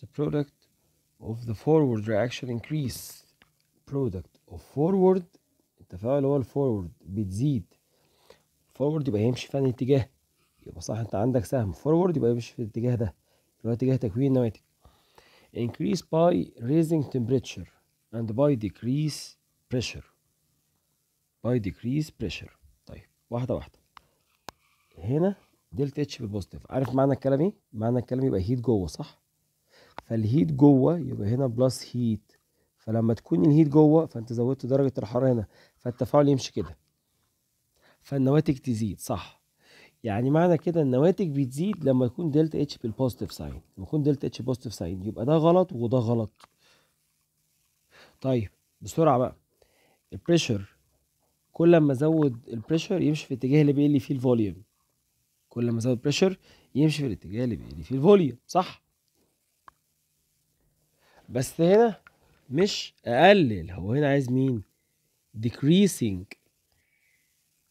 the product of the forward reaction increase product of forward التفاعل هو الفورورد بتزيد forward يبقى هيمشي في الاتجاه يبقى صح انت عندك سهم forward يبقى يمشي في الاتجاه ده اللي هو اتجاه تكوين نواتج increase by raising temperature and by decrease pressure by decrease pressure طيب واحدة واحدة هنا دلتا اتش بالبوزيتيف عارف معنى الكلام ايه؟ معنى الكلام يبقى هيت جوه صح؟ فالهيت جوه يبقى هنا بلس هيت فلما تكون الهيت جوه فانت زودت درجه الحراره هنا فالتفاعل يمشي كده فالنواتج تزيد صح يعني معنى كده النواتج بتزيد لما يكون دلتا اتش بالبوزيتيف ساين لما يكون دلتا اتش بوزيتيف ساين يبقى ده غلط وده غلط طيب بسرعه بقى البريشر كل ما ازود البريشر يمشي في الاتجاه اللي بيقل فيه الفوليوم كل ما ازود بريشر يمشي في الاتجاه اللي بيقل فيه الفوليوم صح بس هنا مش اقلل هو هنا عايز مين decreasing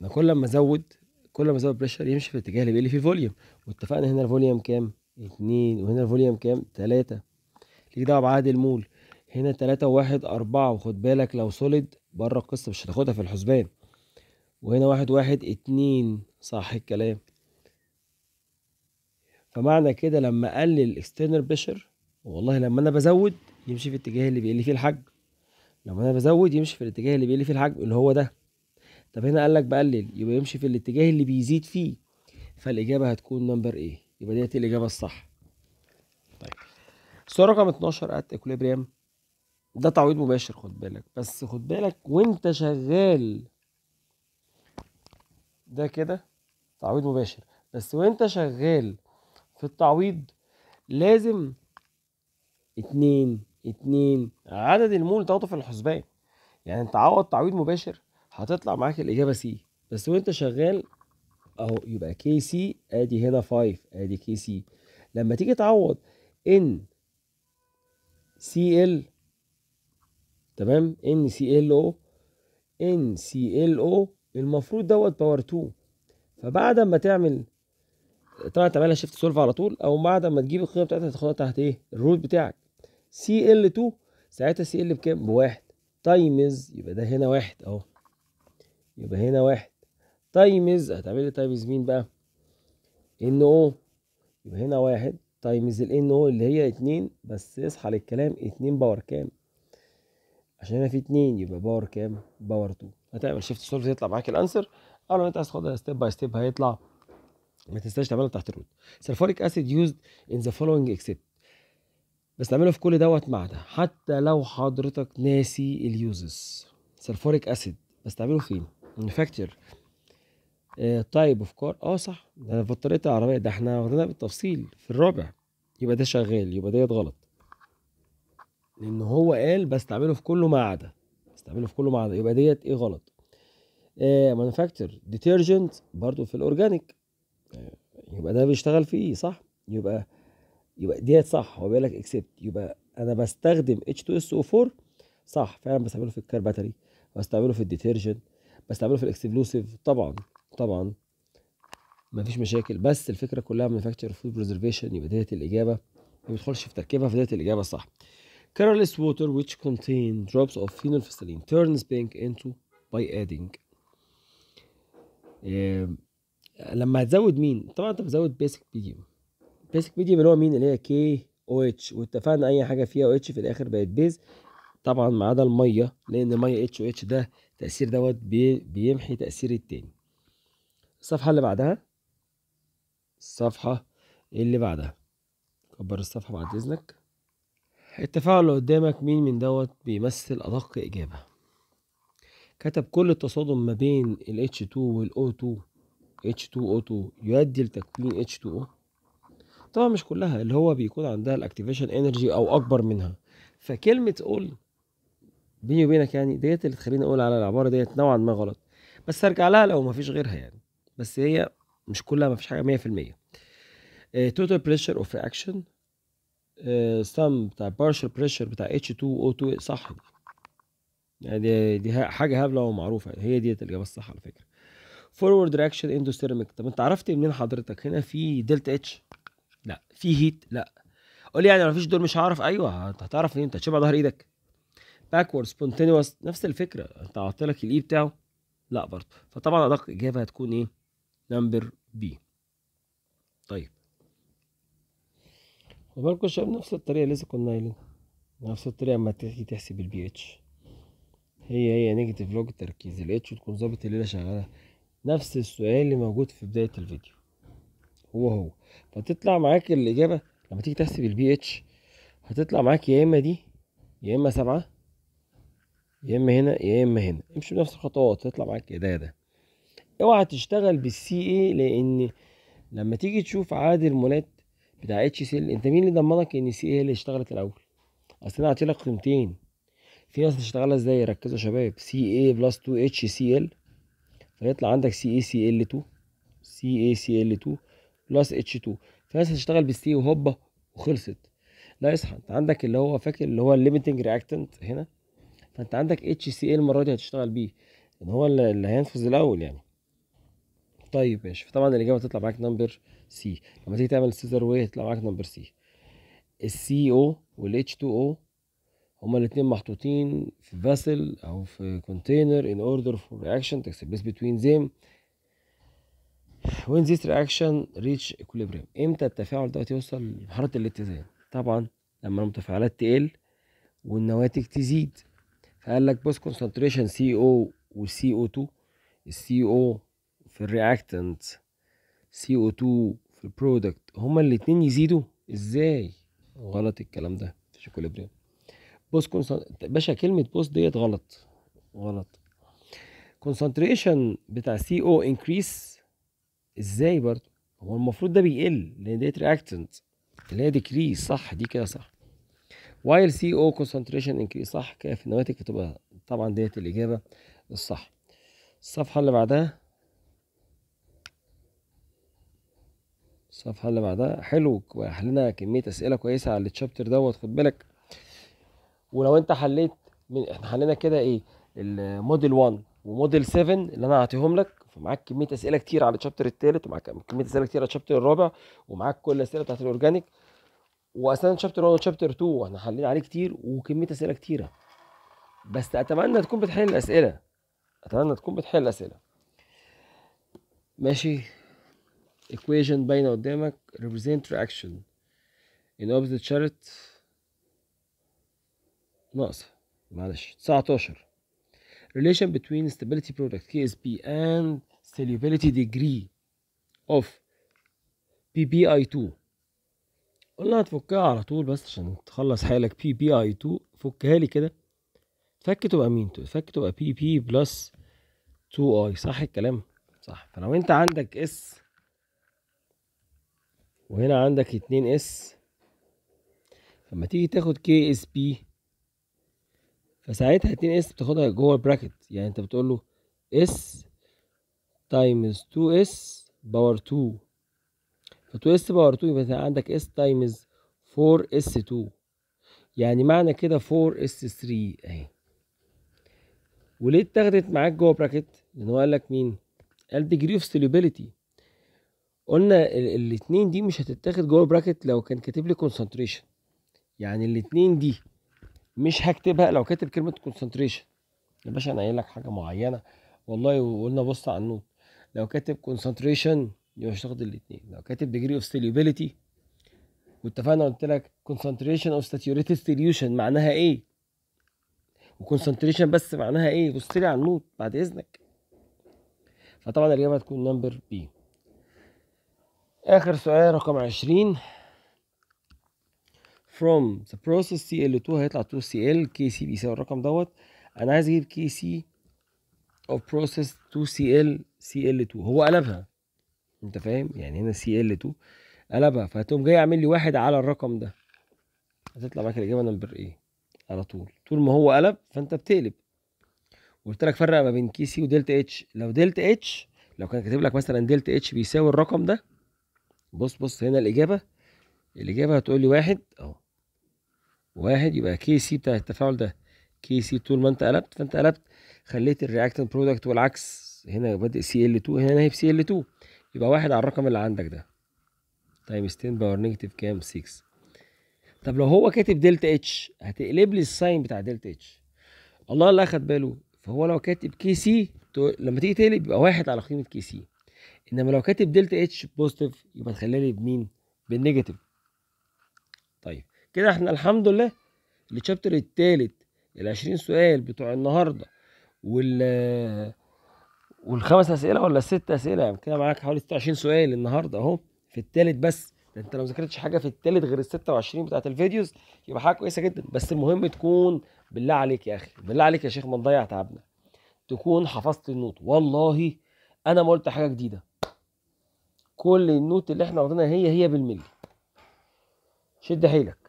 انا كل ما ازود كل ما ازود بريشر يمشي في الاتجاه اللي بيقل فيه فوليوم واتفقنا هنا الفوليوم كام اتنين وهنا الفوليوم كام تلاتة ليه دعوه بعدد المول هنا تلاتة وواحد أربعة وخد بالك لو سوليد بره القصة مش هتاخدها في الحسبان وهنا واحد واحد اتنين صح الكلام فمعنى كده لما أقلل external بريشر والله لما انا بزود يمشي في الاتجاه اللي بيقل فيه الحجم لما انا بزود يمشي في الاتجاه اللي بيقل فيه الحجم اللي هو ده طب هنا قال لك بقلل يبقى يمشي في الاتجاه اللي بيزيد فيه فالاجابه هتكون نمبر ايه يبقى ديت الاجابه الصح طيب السؤال رقم 12 ات اكوليبريم ده تعويض مباشر خد بالك بس خد بالك وانت شغال ده كده تعويض مباشر بس وانت شغال في التعويض لازم اتنين اتنين عدد المول تاخده في الحسبان يعني انت عوض تعويض مباشر هتطلع معاك الاجابه سي بس وانت شغال اهو يبقى كي سي ادي هنا 5 ادي كي سي لما تيجي تعوض ان سي ال تمام ان سي ال او ان سي ال او المفروض دوت باور 2 فبعد ما تعمل طبعا تعملها شيفت سولف على طول او بعد ما تجيب القيمه بتاعتها تاخدها تحت ايه الروت بتاعك سي ال 2 ساعتها سي ال بكام؟ بواحد تايمز يبقى ده هنا واحد اهو يبقى هنا واحد تايمز هتعمل لي تايمز مين بقى؟ ان او يبقى هنا واحد تايمز ال او اللي هي اتنين بس اصحى للكلام اتنين باور كام؟ عشان هنا في اتنين يبقى باور كام؟ باور 2 هتعمل شيفت سولف يطلع معاك الانسر او لو انت عايز تاخدها ستيب باي ستيب هيطلع ما تنساش تعملها تحت الروت سلفوريك اسيد يوزد ان ذا فولوينج اكسبت بستعمله في كل دوت مع ده حتى لو حضرتك ناسي اليوزز سلفوريك اسيد بستعمله فين مانيفاكتشر تايب اوف كار اه صح ده انا في بطاريه العربيه ده احنا واخدينها بالتفصيل في الرابع يبقى ده شغال يبقى ديت غلط لان هو قال بستعمله في كله ما عدا بستعمله في كله ما عدا يبقى ديت ايه غلط مانيفاكتشر آه، ديترجنت برضو في الاورجانيك آه، يبقى ده بيشتغل فيه صح يبقى يبقى ديت صح هو بيقول لك اكسبت يبقى انا بستخدم اتش 2 اس او 4 صح فعلا بستعمله في الكار باتري بستعمله في الديترجن بستعمله في الاكسبلوسيف طبعا طبعا مفيش مشاكل بس الفكره كلها مانيفاكتشر فود بريزرفيشن يبقى ديت الاجابه ما بيدخلش في تركيبها فديت الاجابه صح كارلس ووتر ويتش كونتين دروبس اوف فينول turns تيرنز بينك انتو باي ادينج لما هتزود مين؟ طبعا انت بتزود بيسك بيديوم بيسك ميديم اللي هو مين اللي هي كي او اتش واتفقنا اي حاجه فيها او اتش في الاخر بقت بيز طبعا ما عدا الميه لان الميه اتش او اتش ده التاثير دوت بي بيمحي تاثير التاني الصفحه اللي بعدها الصفحه اللي بعدها كبر الصفحه بعد اذنك التفاعل اللي قدامك مين من دوت بيمثل ادق اجابه كتب كل التصادم ما بين ال H2 وال O2 H2O2 يؤدي لتكوين H2O طبعا مش كلها اللي هو بيكون عندها الاكتيفيشن انرجي او اكبر منها فكلمه اول بيني وبينك يعني ديت اللي تخليني اقول على العباره ديت نوعا ما غلط بس ارجع لها لو مفيش غيرها يعني بس هي مش كلها مفيش حاجه 100% توتال بريشر اوف رياكشن سم بتاع بارشل بريشر بتاع H2O2 صح دي يعني دي, دي حاجه هبله ومعروفه هي ديت الاجابه الصح على فكره فورورد رياكشن اندوثيرميك طب انت عرفت منين حضرتك هنا في دلتا اتش لا في هيت لا قول لي يعني ما فيش دور مش هعرف ايوه انت هتعرف منين انت هتشبع ظهر ايدك باكورد سبونتينوس نفس الفكره انت لك الاي بتاعه لا برضه فطبعا ادق اجابه هتكون ايه نمبر بي طيب وبالكم الشباب نفس الطريقه اللي لسه كنا قايلين نفس الطريقه اما تيجي تحسب البي اتش هي هي نيجاتيف لوج تركيز الاتش وتكون ظابط الليله شغاله نفس السؤال اللي موجود في بدايه الفيديو هو هو فتطلع معاك الاجابه لما تيجي تحسب البي اتش هتطلع معاك يا اما دي يا اما سبعة يا اما هنا يا اما هنا امشي بنفس الخطوات هيطلع معاك ده ده اوعى تشتغل بالسي اي لان لما تيجي تشوف عدد المولات بتاع اتش سيل انت مين اللي ضمنك ان سي اي هي اللي اشتغلت الاول اصل انا هعطيلك قيمتين في ناس اشتغلها ازاي ركزوا يا شباب سي اي بلس 2 اتش سي ال فيطلع عندك سي اي سي ال 2 سي اي سي ال 2 بلس اتش 2 فالناس هتشتغل بالسي وهوبا وخلصت لا اصحى انت عندك اللي هو فاكر اللي هو الليمتنج رياكتنت هنا فانت عندك اتش سي ايه المره دي هتشتغل بيه ان يعني هو اللي هينفذ الاول يعني طيب ماشي فطبعا الاجابه هتطلع معاك نمبر سي لما تيجي تعمل سيزر واي هيطلع معاك نمبر سي السي او والاتش 2 او هما الاتنين محطوطين في فاسل او في كونتينر ان اوردر فور رياكشن بس بتوين زيم when this reaction reach equilibrium امتى التفاعل دوت يوصل لمرحله الاتزان طبعا لما المتفاعلات تقل والنواتج تزيد فقال لك بوست كونسنتريشن سي او وسي او 2 السي او في الرياكتنت سي او 2 في البرودكت هما الاتنين يزيدوا ازاي غلط الكلام ده مفيش اكوليبريم بوست كونسنت باشا كلمه بوست ديت غلط غلط كونسنتريشن بتاع سي او increase ازاي برضه هو المفروض ده بيقل لان ديت رياكتنت اللي هي ديكريز صح دي كده صح وايل سي او كونسنتريشن انكريز صح كده في النواتج بتبقى طبعا ديت الاجابه الصح الصفحه اللي بعدها الصفحه اللي بعدها حلو حلنا كميه اسئله كويسه على التشابتر دوت خد بالك ولو انت حليت من احنا حلينا كده ايه الموديل 1 وموديل 7 اللي انا هعطيهم لك فمعاك كميه اسئله كتير على الشابتر الثالث ومعاك كميه اسئله كتير على الشابتر الرابع ومعاك كل الاسئله بتاعت الاورجانيك واصلا شابتر 1 وشابتر 2 احنا حلينا عليه كتير وكميه اسئله كتيره بس اتمنى تكون بتحل الاسئله اتمنى تكون بتحل الاسئله ماشي equation باينه قدامك represent reaction in opposite chart ناقصه معلش 19 relation between stability product KSP and solubility degree of PPI2 قلنا هتفكها على طول بس عشان تخلص حالك ppi 2 فكها لي كده تفك تبقى مين تفك تبقى PP plus 2 i صح الكلام صح فلو انت عندك S وهنا عندك 2 s لما تيجي تاخد KSP فساعتها 2 اس بتاخدها جوه البراكت يعني انت بتقول له اس تايمز 2 اس باور 2 ف 2 اس باور 2 يبقى انت عندك اس تايمز 4 اس 2 يعني معنى كده 4 اس 3 اهي وليه اتاخدت معاك جوه براكت لان هو قال لك مين قال ديجري اوف سوليبيليتي قلنا الاتنين دي مش هتتاخد جوه براكت لو كان كاتب لي كونسنتريشن يعني الاتنين دي مش هكتبها لو كاتب كلمه كونسنتريشن يا باشا انا قايل لك حاجه معينه والله وقلنا بص على النوت لو كاتب كونسنتريشن يبقى مش هتاخد الاثنين لو كاتب ديجري اوف ستيليوبيليتي واتفقنا قلت لك كونسنتريشن اوف ساتيوريتد ستيليوشن معناها ايه وكونسنتريشن بس معناها ايه بص لي على النوت بعد اذنك فطبعا الاجابه هتكون نمبر بي اخر سؤال رقم 20 from the process CL2 هيطلع 2CL KC بيساوي الرقم دوت انا عايز اجيب KC of process 2CL CL2 هو قلبها انت فاهم يعني هنا CL2 قلبها فهتقوم جاي عامل لي واحد على الرقم ده هتطلع معاك الاجابه نمبر ايه على طول طول ما هو قلب فانت بتقلب قلت لك فرق ما بين كي سي ودلتا اتش لو دلتا اتش لو كان كاتب لك مثلا دلتا اتش بيساوي الرقم ده بص بص هنا الاجابه الاجابه هتقول لي واحد اهو واحد يبقى كي سي بتاع التفاعل ده كي سي طول ما انت قلبت فانت قلبت خليت الرياكتنت برودكت والعكس هنا بادئ سي ال 2 هنا ناهي سي ال 2 يبقى واحد على الرقم اللي عندك ده تايمز 10 باور نيجاتيف كام 6 طب لو هو كاتب دلتا اتش هتقلب لي الساين بتاع دلتا اتش الله اللي اخد باله فهو لو كاتب كي سي لما تيجي تقلب يبقى واحد على قيمه كي سي انما لو كاتب دلتا اتش بوزيتيف يبقى تخليها لي بمين بالنيجاتيف طيب كده احنا الحمد لله الشابتر التالت 20 سؤال بتوع النهارده وال والخمس اسئله ولا الست اسئله يعني كده معاك حوالي 26 سؤال النهارده اهو في التالت بس انت لو ذاكرتش حاجه في التالت غير ال 26 بتاعت الفيديوز يبقى حاجه كويسه جدا بس المهم تكون بالله عليك يا اخي بالله عليك يا شيخ ما نضيع تعبنا تكون حفظت النوت والله انا ما قلت حاجه جديده كل النوت اللي احنا واخدينها هي هي بالملي شد حيلك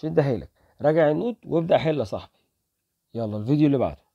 شدها لك راجع النوت وابدا حل يا صاحبي يلا الفيديو اللي بعده